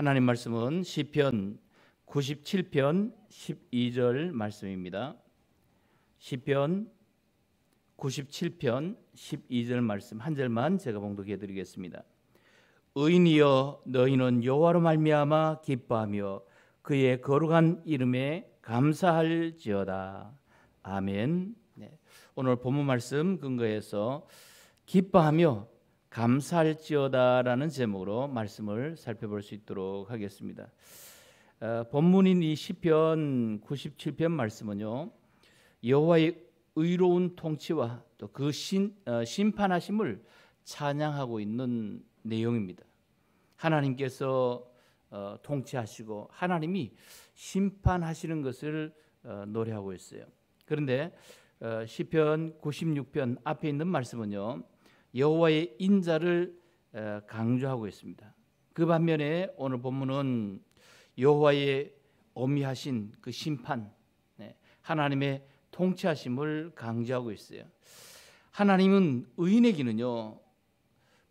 하나님 말씀은 시편 97편 12절 말씀입니다. 시편 97편 12절 말씀 한 절만 제가 봉독해 드리겠습니다. 의인이여 너희는 여호와로 말미암아 기뻐하며 그의 거룩한 이름에 감사할지어다. 아멘. 네. 오늘 본문 말씀 근거해서 기뻐하며 감사할지어다라는 제목으로 말씀을 살펴볼 수 있도록 하겠습니다. 어, 본문인 이 시편 97편 말씀은요. 여호와의 의로운 통치와 또그 어, 심판하심을 찬양하고 있는 내용입니다. 하나님께서 어, 통치하시고 하나님이 심판하시는 것을 어, 노래하고 있어요. 그런데 어, 시편 96편 앞에 있는 말씀은요. 여호와의 인자를 어, 강조하고 있습니다. 그 반면에 오늘 본문은 여호와의 엄미하신 그 심판, 네, 하나님의 통치하심을 강조하고 있어요. 하나님은 의인에게는요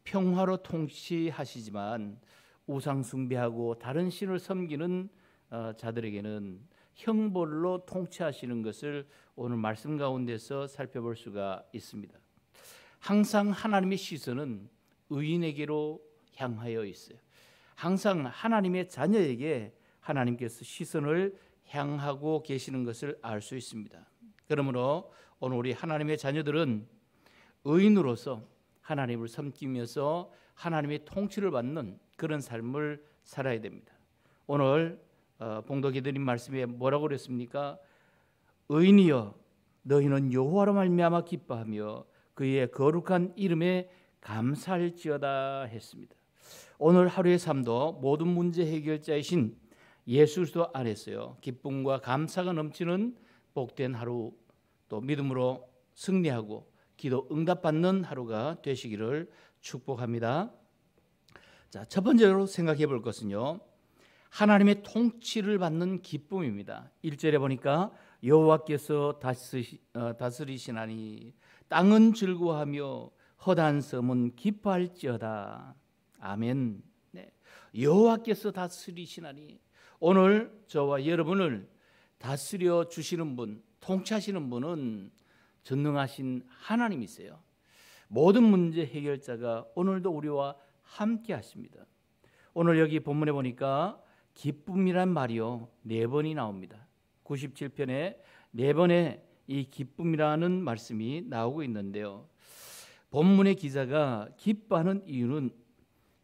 평화로 통치하시지만 우상 숭배하고 다른 신을 섬기는 어, 자들에게는 형벌로 통치하시는 것을 오늘 말씀 가운데서 살펴볼 수가 있습니다. 항상 하나님의 시선은 의인에게로 향하여 있어요. 항상 하나님의 자녀에게 하나님께서 시선을 향하고 계시는 것을 알 수 있습니다. 그러므로 오늘 우리 하나님의 자녀들은 의인으로서 하나님을 섬기면서 하나님의 통치를 받는 그런 삶을 살아야 됩니다. 오늘 어, 봉독이 드린 말씀에 뭐라고 그랬습니까? 의인이여 너희는 여호와로 말미암아 기뻐하며 그의 거룩한 이름에 감사할지어다 했습니다. 오늘 하루의 삶도 모든 문제 해결자이신 예수 도 안에서요. 기쁨과 감사가 넘치는 복된 하루 또 믿음으로 승리하고 기도 응답받는 하루가 되시기를 축복합니다. 자, 첫 번째로 생각해 볼 것은요. 하나님의 통치를 받는 기쁨입니다. 1절에 보니까 여호와께서 어, 다스리시나니 땅은 즐거워하며 허단 섬은 기뻐할지어다. 아멘. 네. 여호와께서 다스리시나니 오늘 저와 여러분을 다스려 주시는 분, 통치하시는 분은 전능하신 하나님이세요. 모든 문제 해결자가 오늘도 우리와 함께 하십니다. 오늘 여기 본문에 보니까 기쁨이란 말이요. 네 번이 나옵니다. 97편에 네 번의 이 기쁨이라는 말씀이 나오고 있는데요. 본문의 기자가 기뻐하는 이유는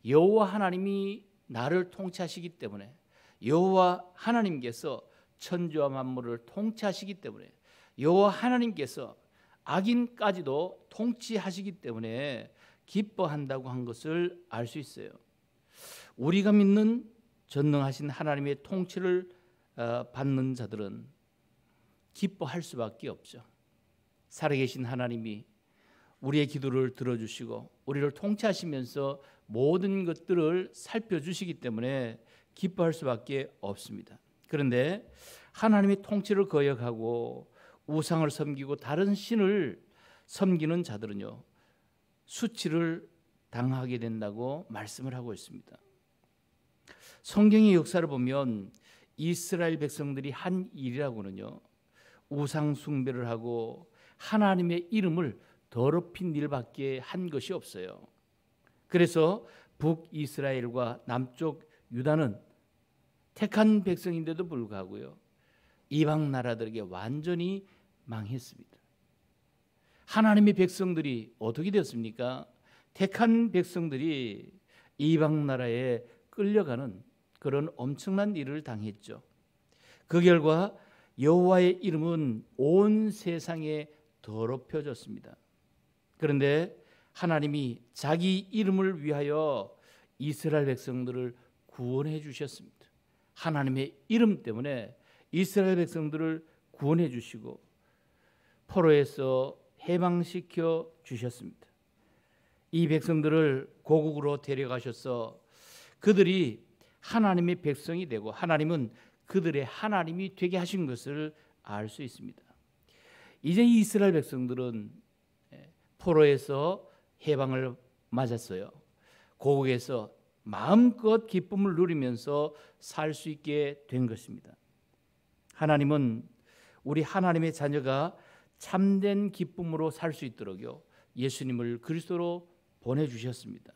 여호와 하나님이 나를 통치하시기 때문에 여호와 하나님께서 천지와 만물을 통치하시기 때문에 여호와 하나님께서 악인까지도 통치하시기 때문에 기뻐한다고 한 것을 알 수 있어요. 우리가 믿는 전능하신 하나님의 통치를 어, 받는 자들은 기뻐할 수밖에 없죠. 살아계신 하나님이 우리의 기도를 들어주시고 우리를 통치하시면서 모든 것들을 살펴주시기 때문에 기뻐할 수밖에 없습니다. 그런데 하나님의 통치를 거역하고 우상을 섬기고 다른 신을 섬기는 자들은요 수치를 당하게 된다고 말씀을 하고 있습니다. 성경의 역사를 보면 이스라엘 백성들이 한 일이라고는요 우상숭배를 하고 하나님의 이름을 더럽힌 일밖에 한 것이 없어요. 그래서 북이스라엘과 남쪽 유다는 택한 백성인데도 불구하고요. 이방 나라들에게 완전히 망했습니다. 하나님의 백성들이 어떻게 되었습니까? 택한 백성들이 이방 나라에 끌려가는 그런 엄청난 일을 당했죠. 그 결과 여호와의 이름은 온 세상에 더럽혀졌습니다. 그런데 하나님이 자기 이름을 위하여 이스라엘 백성들을 구원해 주셨습니다. 하나님의 이름 때문에 이스라엘 백성들을 구원해 주시고 포로에서 해방시켜 주셨습니다. 이 백성들을 고국으로 데려가셔서 그들이 하나님의 백성이 되고 하나님은 그들의 하나님이 되게 하신 것을 알 수 있습니다. 이제 이스라엘 백성들은 예, 포로에서 해방을 맞았어요. 고국에서 마음껏 기쁨을 누리면서 살 수 있게 된 것입니다. 하나님은 우리 하나님의 자녀가 참된 기쁨으로 살 수 있도록요. 예수님을 그리스도로 보내 주셨습니다.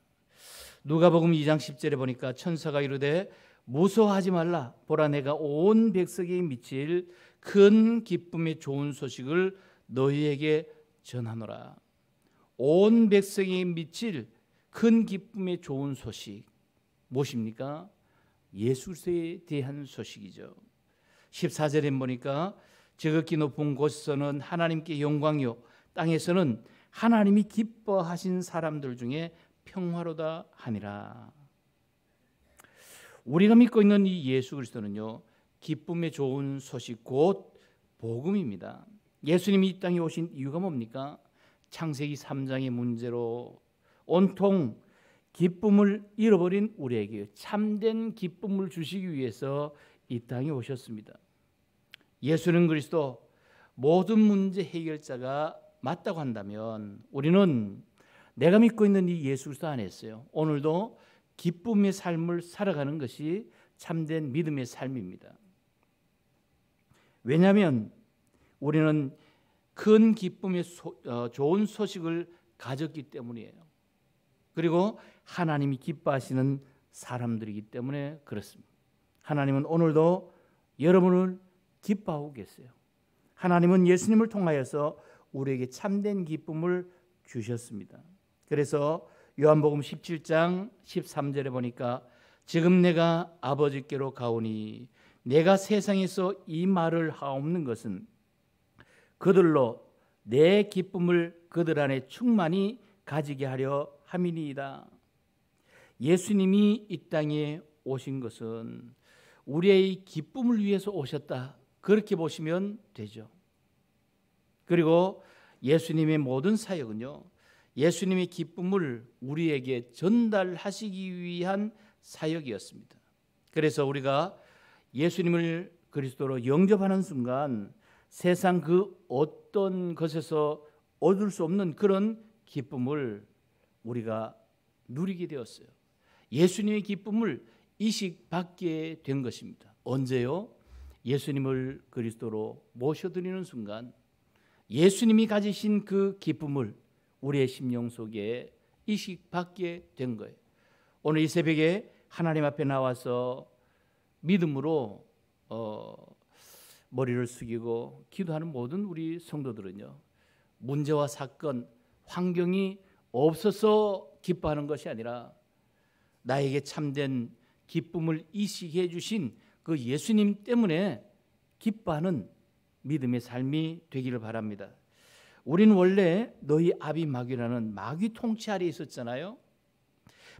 누가복음 2장 10절에 보니까 천사가 이르되 무서워하지 말라. 보라 내가 온 백성에 미칠 큰 기쁨의 좋은 소식을 너희에게 전하노라. 온 백성에 미칠 큰 기쁨의 좋은 소식 무엇입니까? 예수에 대한 소식이죠. 14절에 보니까 지극히 높은 곳에서는 하나님께 영광이요 땅에서는 하나님이 기뻐하신 사람들 중에 평화로다 하니라. 우리가 믿고 있는 이 예수 그리스도는요 기쁨의 좋은 소식 곧 복음입니다. 예수님이 이 땅에 오신 이유가 뭡니까? 창세기 3장의 문제로 온통 기쁨을 잃어버린 우리에게 참된 기쁨을 주시기 위해서 이 땅에 오셨습니다. 예수는 그리스도 모든 문제 해결자가 맞다고 한다면 우리는 내가 믿고 있는 이 예수 그리스도 안에서요. 오늘도 기쁨의 삶을 살아가는 것이 참된 믿음의 삶입니다. 왜냐하면 우리는 큰 기쁨의 소, 어, 좋은 소식을 가졌기 때문이에요. 그리고 하나님이 기뻐하시는 사람들이기 때문에 그렇습니다. 하나님은 오늘도 여러분을 기뻐하고 계세요. 하나님은 예수님을 통하여서 우리에게 참된 기쁨을 주셨습니다. 그래서 요한복음 17장 13절에 보니까 지금 내가 아버지께로 가오니 내가 세상에서 이 말을 하옵는 것은 그들로 내 기쁨을 그들 안에 충만히 가지게 하려 함이니이다. 예수님이 이 땅에 오신 것은 우리의 기쁨을 위해서 오셨다. 그렇게 보시면 되죠. 그리고 예수님의 모든 사역은요. 예수님의 기쁨을 우리에게 전달하시기 위한 사역이었습니다. 그래서 우리가 예수님을 그리스도로 영접하는 순간 세상 그 어떤 것에서 얻을 수 없는 그런 기쁨을 우리가 누리게 되었어요. 예수님의 기쁨을 이식받게 된 것입니다. 언제요? 예수님을 그리스도로 모셔드리는 순간 예수님이 가지신 그 기쁨을 우리의 심령 속에 이식받게 된 거예요. 오늘 이 새벽에 하나님 앞에 나와서 믿음으로 어, 머리를 숙이고 기도하는 모든 우리 성도들은요 문제와 사건, 환경이 없어서 기뻐하는 것이 아니라 나에게 참된 기쁨을 이식해 주신 그 예수님 때문에 기뻐하는 믿음의 삶이 되기를 바랍니다. 우리는 원래 너희 아비 마귀라는 마귀 통치 아래 있었잖아요.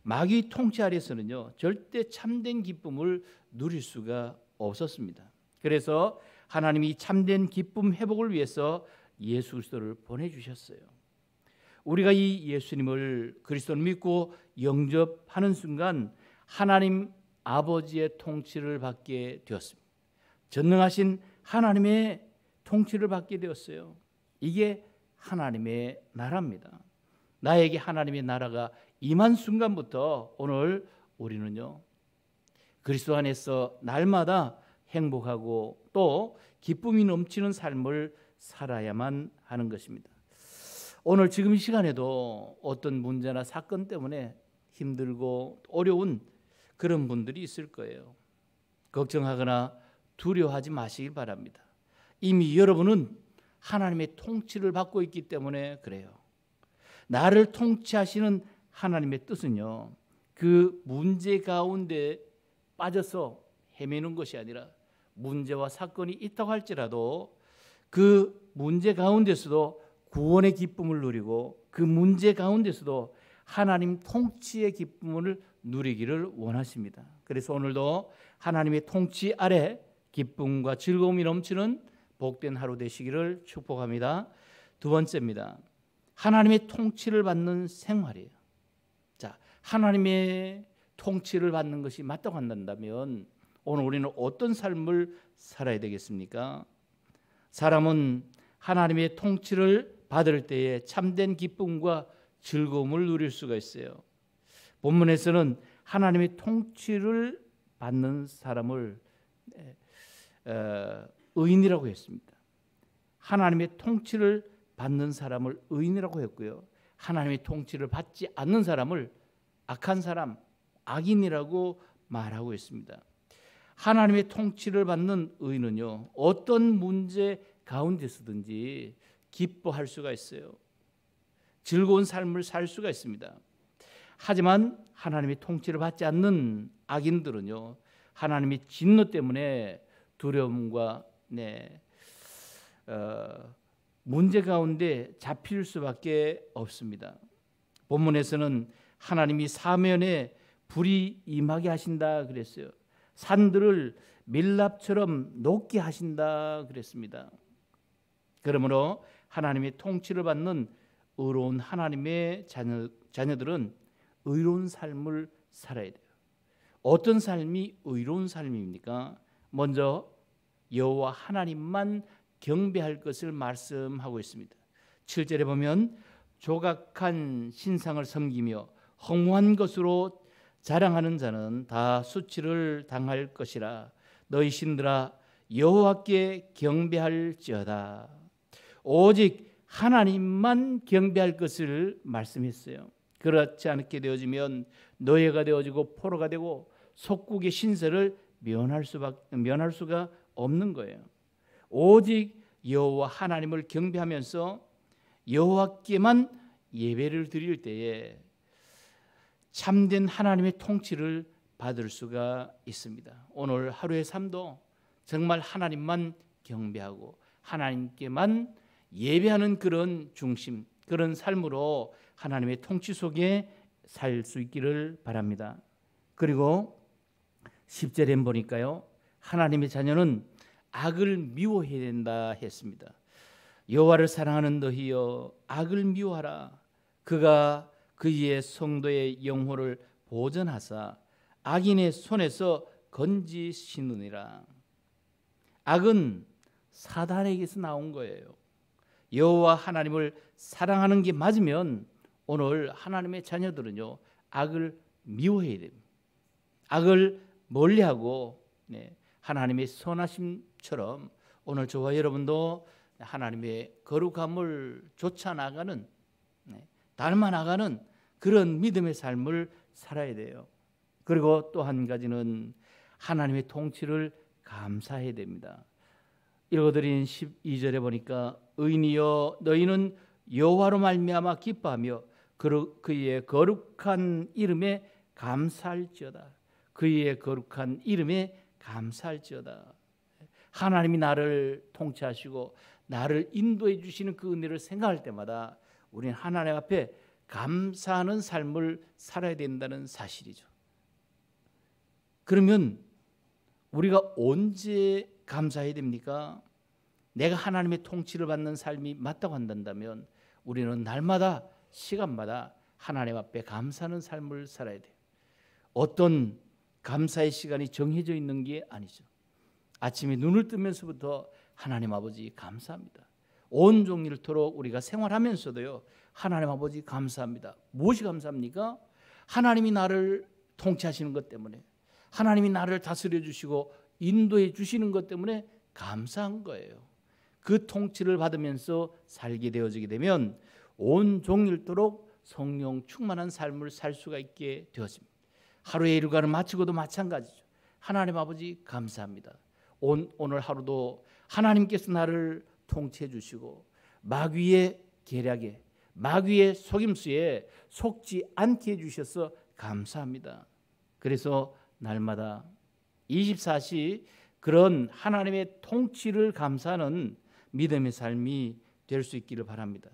마귀 통치 아래서는요 절대 참된 기쁨을 누릴 수가 없었습니다. 그래서 하나님이 참된 기쁨 회복을 위해서 예수 그리스도를 보내주셨어요. 우리가 이 예수님을 그리스도를 믿고 영접하는 순간 하나님 아버지의 통치를 받게 되었습니다. 전능하신 하나님의 통치를 받게 되었어요. 이게 하나님의 나라입니다. 나에게 하나님의 나라가 임한 순간부터 오늘 우리는요 그리스도 안에서 날마다 행복하고 또 기쁨이 넘치는 삶을 살아야만 하는 것입니다. 오늘 지금 이 시간에도 어떤 문제나 사건 때문에 힘들고 어려운 그런 분들이 있을 거예요. 걱정하거나 두려워하지 마시길 바랍니다. 이미 여러분은 하나님의 통치를 받고 있기 때문에 그래요. 나를 통치하시는 하나님의 뜻은요. 그 문제 가운데 빠져서 헤매는 것이 아니라 문제와 사건이 있다고 할지라도 그 문제 가운데서도 구원의 기쁨을 누리고 그 문제 가운데서도 하나님 통치의 기쁨을 누리기를 원하십니다. 그래서 오늘도 하나님의 통치 아래 기쁨과 즐거움이 넘치는 복된 하루 되시기를 축복합니다. 두 번째입니다. 하나님의 통치를 받는 생활이에요. 자, 하나님의 통치를 받는 것이 맞다고 한다면 오늘 우리는 어떤 삶을 살아야 되겠습니까? 사람은 하나님의 통치를 받을 때에 참된 기쁨과 즐거움을 누릴 수가 있어요. 본문에서는 하나님의 통치를 받는 사람을 어, 의인이라고 했습니다. 하나님의 통치를 받는 사람을 의인이라고 했고요. 하나님의 통치를 받지 않는 사람을 악한 사람, 악인이라고 말하고 있습니다. 하나님의 통치를 받는 의인은요. 어떤 문제 가운데서든지 기뻐할 수가 있어요. 즐거운 삶을 살 수가 있습니다. 하지만 하나님의 통치를 받지 않는 악인들은요. 하나님의 진노 때문에 두려움과 네, 어, 문제 가운데 잡힐 수밖에 없습니다. 본문에서는 하나님이 사면에 불이 임하게 하신다 그랬어요. 산들을 밀랍처럼 높게 하신다 그랬습니다. 그러므로 하나님의 통치를 받는 의로운 하나님의 자녀, 자녀들은 의로운 삶을 살아야 돼요. 어떤 삶이 의로운 삶입니까? 먼저 여호와 하나님만 경배할 것을 말씀하고 있습니다. 7절에 보면 조각한 신상을 섬기며 허무한 것으로 자랑하는 자는 다 수치를 당할 것이라 너희 신들아 여호와께 경배할지어다 오직 하나님만 경배할 것을 말씀했어요. 그렇지 않게 되어지면 노예가 되어지고 포로가 되고 속국의 신세를 면할 수밖 면할 수가 없는 거예요. 오직 여호와 하나님을 경배하면서 여호와께만 예배를 드릴 때에 참된 하나님의 통치를 받을 수가 있습니다. 오늘 하루의 삶도 정말 하나님만 경배하고 하나님께만 예배하는 그런 중심, 그런 삶으로 하나님의 통치 속에 살 수 있기를 바랍니다. 그리고 10절에 보니까요. 하나님의 자녀는 악을 미워해야 된다 했습니다. 여호와를 사랑하는 너희여 악을 미워하라 그가 그의 성도의 영혼을 보전하사 악인의 손에서 건지시느니라. 악은 사단에게서 나온 거예요. 여호와 하나님을 사랑하는 게 맞으면 오늘 하나님의 자녀들은요 악을 미워해야 됩니다. 악을 멀리하고 네, 하나님의 선하심처럼 오늘 저와 여러분도 하나님의 거룩함을 쫓아 나가는 네, 닮아 나가는 그런 믿음의 삶을 살아야 돼요. 그리고 또 한 가지는 하나님의 통치를 감사해야 됩니다. 읽어드린 12절에 보니까 의인이여 너희는 여호와로 말미암아 기뻐하며 그의 거룩한 이름에 감사할지어다. 그의 거룩한 이름에 감사할지어다. 하나님이 나를 통치하시고 나를 인도해 주시는 그 은혜를 생각할 때마다 우리는 하나님 앞에 감사하는 삶을 살아야 된다는 사실이죠. 그러면 우리가 언제 감사해야 됩니까? 내가 하나님의 통치를 받는 삶이 맞다고 한다면 우리는 날마다 시간마다 하나님 앞에 감사하는 삶을 살아야 돼요. 어떤 감사의 시간이 정해져 있는 게 아니죠. 아침에 눈을 뜨면서부터 하나님 아버지 감사합니다. 온 종일토록 우리가 생활하면서도요. 하나님 아버지 감사합니다. 무엇이 감사합니까? 하나님이 나를 통치하시는 것 때문에 하나님이 나를 다스려 주시고 인도해 주시는 것 때문에 감사한 거예요. 그 통치를 받으면서 살게 되어지게 되면 온 종일토록 성령 충만한 삶을 살 수가 있게 되었습니다. 하루의 일과를 마치고도 마찬가지죠. 하나님 아버지 감사합니다. 온, 오늘 하루도 하나님께서 나를 통치해 주시고 마귀의 계략에 마귀의 속임수에 속지 않게 해 주셔서 감사합니다. 그래서 날마다 24시 그런 하나님의 통치를 감사하는 믿음의 삶이 될 수 있기를 바랍니다.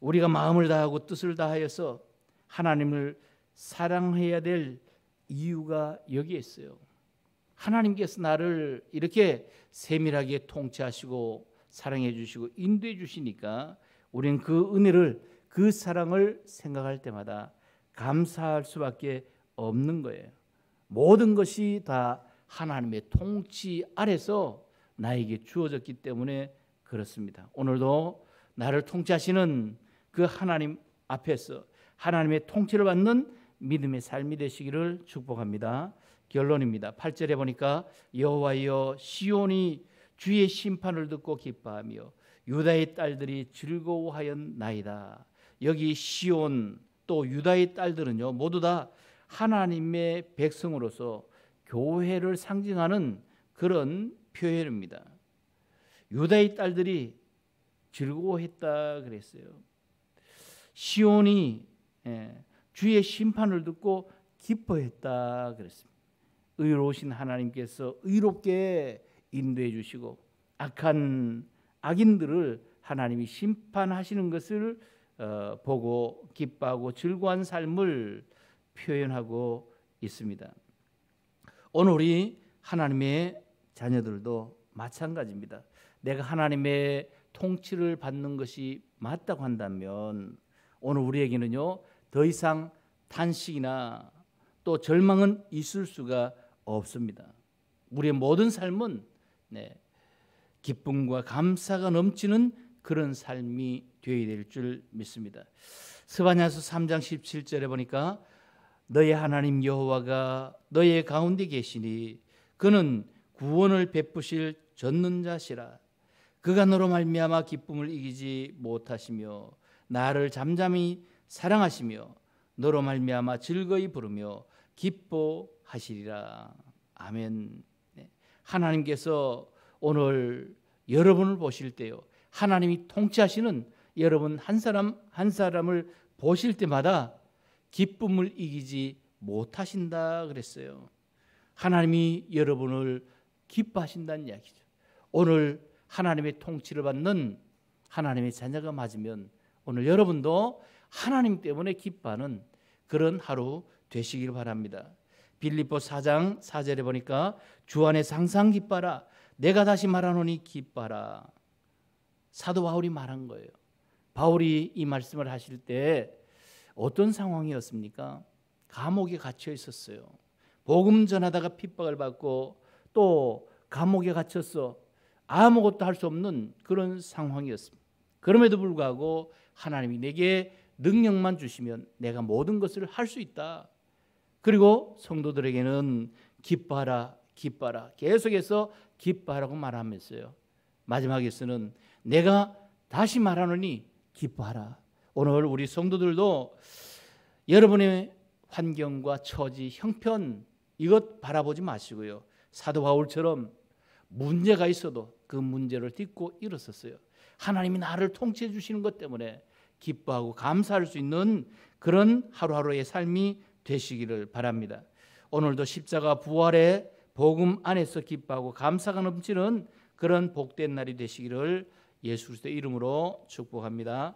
우리가 마음을 다하고 뜻을 다하여서 하나님을 사랑해야 될 이유가 여기에 있어요. 하나님께서 나를 이렇게 세밀하게 통치하시고 사랑해 주시고 인도해 주시니까 우리는 그 은혜를 그 사랑을 생각할 때마다 감사할 수밖에 없는 거예요. 모든 것이 다 하나님의 통치 아래서 나에게 주어졌기 때문에 그렇습니다. 오늘도 나를 통치하시는 그 하나님 앞에서 하나님의 통치를 받는 믿음의 삶이 되시기를 축복합니다. 결론입니다. 8절에 보니까 여호와여 시온이 주의 심판을 듣고 기뻐하며 유다의 딸들이 즐거워하였나이다. 여기 시온 또 유다의 딸들은요 모두 다 하나님의 백성으로서 교회를 상징하는 그런 표현입니다. 유다의 딸들이 즐거워했다 그랬어요. 시온이 예, 주의 심판을 듣고 기뻐했다 그랬습니다. 의로우신 하나님께서 의롭게 인도해 주시고 악한 악인들을 하나님이 심판하시는 것을 어, 보고 기뻐하고 즐거운 삶을 표현하고 있습니다. 오늘 우리 하나님의 자녀들도 마찬가지입니다. 내가 하나님의 통치를 받는 것이 맞다고 한다면 오늘 우리에게는요 더 이상 탄식이나 또 절망은 있을 수가 없습니다. 우리의 모든 삶은 네, 기쁨과 감사가 넘치는 그런 삶이 되어야 될 줄 믿습니다. 스바냐서 3장 17절에 보니까 너의 하나님 여호와가 너의 가운데 계시니 그는 구원을 베푸실 젖는 자시라 그가 너로 말미암아 기쁨을 이기지 못하시며 나를 잠잠히 사랑하시며 너로 말미암아 즐거이 부르며 기뻐하시리라. 아멘. 네. 하나님께서 오늘 여러분을 보실 때요. 하나님이 통치하시는 여러분 한 사람 한 사람을 보실 때마다 기쁨을 이기지 못하신다 그랬어요. 하나님이 여러분을 기뻐하신다는 이야기죠. 오늘 하나님의 통치를 받는 하나님의 자녀가 맞으면 오늘 여러분도 하나님 때문에 기뻐하는 그런 하루 되시길 바랍니다. 빌립보 4장 4절에 보니까 주 안에서 항상 기뻐라. 내가 다시 말하노니 기뻐라. 사도 바울이 말한 거예요. 바울이 이 말씀을 하실 때 어떤 상황이었습니까? 감옥에 갇혀 있었어요. 복음 전하다가 핍박을 받고 또 감옥에 갇혀서 아무것도 할 수 없는 그런 상황이었습니다. 그럼에도 불구하고 하나님이 내게 능력만 주시면 내가 모든 것을 할 수 있다. 그리고 성도들에게는 기뻐하라, 기뻐하라. 계속해서 기뻐하라고 말하면서요. 마지막에 서는 내가 다시 말하노니 기뻐하라. 오늘 우리 성도들도 여러분의 환경과 처지, 형편 이것 바라보지 마시고요. 사도 바울처럼 문제가 있어도 그 문제를 딛고 일어섰어요. 하나님이 나를 통치해 주시는 것 때문에 기뻐하고 감사할 수 있는 그런 하루하루의 삶이 되시기를 바랍니다. 오늘도 십자가 부활의 복음 안에서 기뻐하고 감사가 넘치는 그런 복된 날이 되시기를 예수 그리스도의 이름으로 축복합니다.